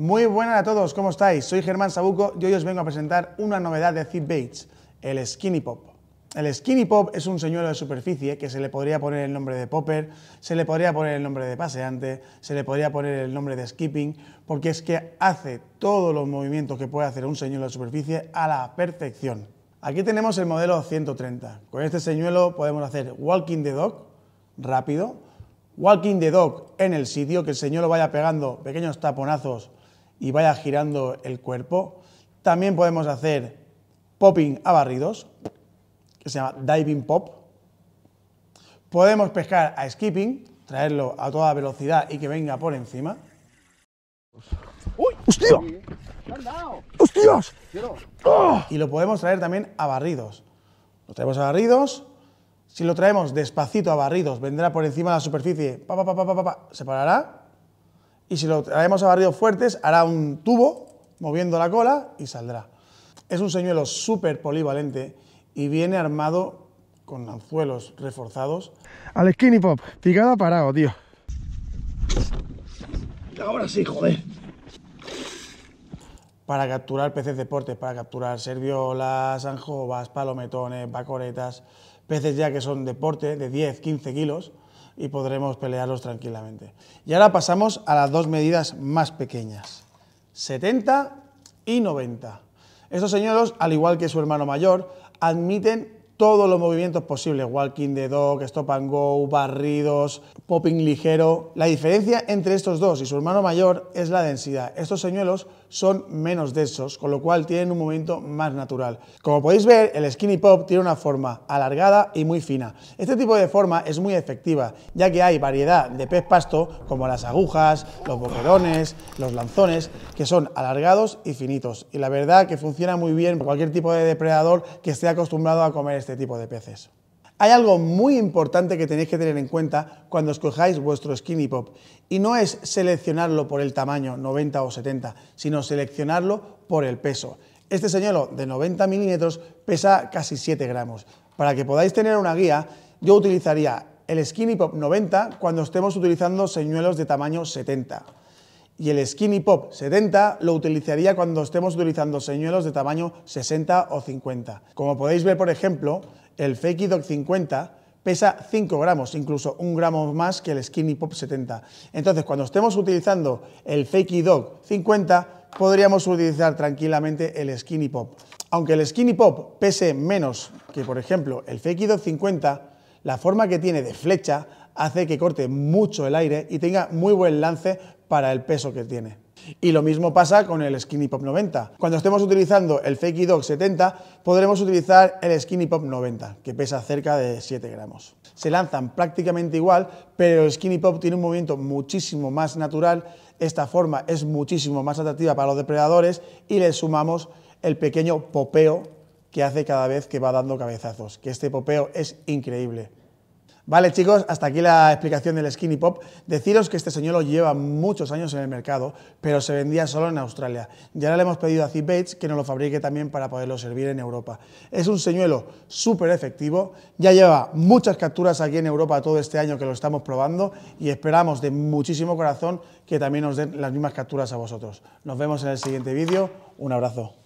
Muy buenas a todos, ¿cómo estáis? Soy Germán Sabuco y hoy os vengo a presentar una novedad de Zip Bates, el Skinny Pop. El Skinny Pop es un señuelo de superficie que se le podría poner el nombre de Popper, se le podría poner el nombre de Paseante, se le podría poner el nombre de Skipping, porque es que hace todos los movimientos que puede hacer un señuelo de superficie a la perfección. Aquí tenemos el modelo 130. Con este señuelo podemos hacer Walking the Dog, rápido, Walking the Dog en el sitio, que el señuelo vaya pegando pequeños taponazos y vaya girando el cuerpo. También podemos hacer popping a barridos, que se llama diving pop. Podemos pescar a skipping, traerlo a toda velocidad y que venga por encima. ¡Uy! ¡Hostia! ¡Hostias! ¡Ah! Y lo podemos traer también a barridos. Lo traemos a barridos. Si lo traemos despacito a barridos, vendrá por encima de la superficie, pa, pa, pa, se parará y si lo traemos a barrios fuertes hará un tubo moviendo la cola y saldrá. Es un señuelo súper polivalente y viene armado con anzuelos reforzados. Al skinny pop, picada parado, tío. Ahora sí, joder. Para capturar peces deportes, para capturar serviolas, anjobas, palometones, bacoretas, peces ya que son deporte de 10, 15 kilos, y podremos pelearlos tranquilamente. Y ahora pasamos a las dos medidas más pequeñas, 70 y 90. Estos señuelos, al igual que su hermano mayor, admiten todos los movimientos posibles, walking the dog, stop and go, barridos, popping ligero. La diferencia entre estos dos y su hermano mayor es la densidad. Estos señuelos son menos densos, con lo cual tienen un movimiento más natural. Como podéis ver, el skinny pop tiene una forma alargada y muy fina. Este tipo de forma es muy efectiva, ya que hay variedad de pez pasto como las agujas, los boquerones, los lanzones, que son alargados y finitos. Y la verdad que funciona muy bien cualquier tipo de depredador que esté acostumbrado a comer este tipo de peces. Hay algo muy importante que tenéis que tener en cuenta cuando escojáis vuestro skinny pop y no es seleccionarlo por el tamaño 90 o 70, sino seleccionarlo por el peso. Este señuelo de 90 milímetros pesa casi 7 gramos. Para que podáis tener una guía, yo utilizaría el skinny pop 90 cuando estemos utilizando señuelos de tamaño 70 y el Skinny Pop 70 lo utilizaría cuando estemos utilizando señuelos de tamaño 60 o 50. Como podéis ver, por ejemplo, el Fakey Dog 50 pesa 5 gramos, incluso un gramo más que el Skinny Pop 70. Entonces, cuando estemos utilizando el Fakey Dog 50, podríamos utilizar tranquilamente el Skinny Pop. Aunque el Skinny Pop pese menos que, por ejemplo, el Fakey Dog 50, la forma que tiene de flecha hace que corte mucho el aire y tenga muy buen lance para el peso que tiene. Y lo mismo pasa con el Skinny Pop 90. Cuando estemos utilizando el Fake Dog 70, podremos utilizar el Skinny Pop 90, que pesa cerca de 7 gramos. Se lanzan prácticamente igual, pero el Skinny Pop tiene un movimiento muchísimo más natural, esta forma es muchísimo más atractiva para los depredadores y le sumamos el pequeño popeo que hace cada vez que va dando cabezazos, que este popeo es increíble. Vale chicos, hasta aquí la explicación del Skinny Pop. Deciros que este señuelo lleva muchos años en el mercado, pero se vendía solo en Australia. Y ahora le hemos pedido a Bates que nos lo fabrique también para poderlo servir en Europa. Es un señuelo súper efectivo, ya lleva muchas capturas aquí en Europa todo este año que lo estamos probando y esperamos de muchísimo corazón que también nos den las mismas capturas a vosotros. Nos vemos en el siguiente vídeo, un abrazo.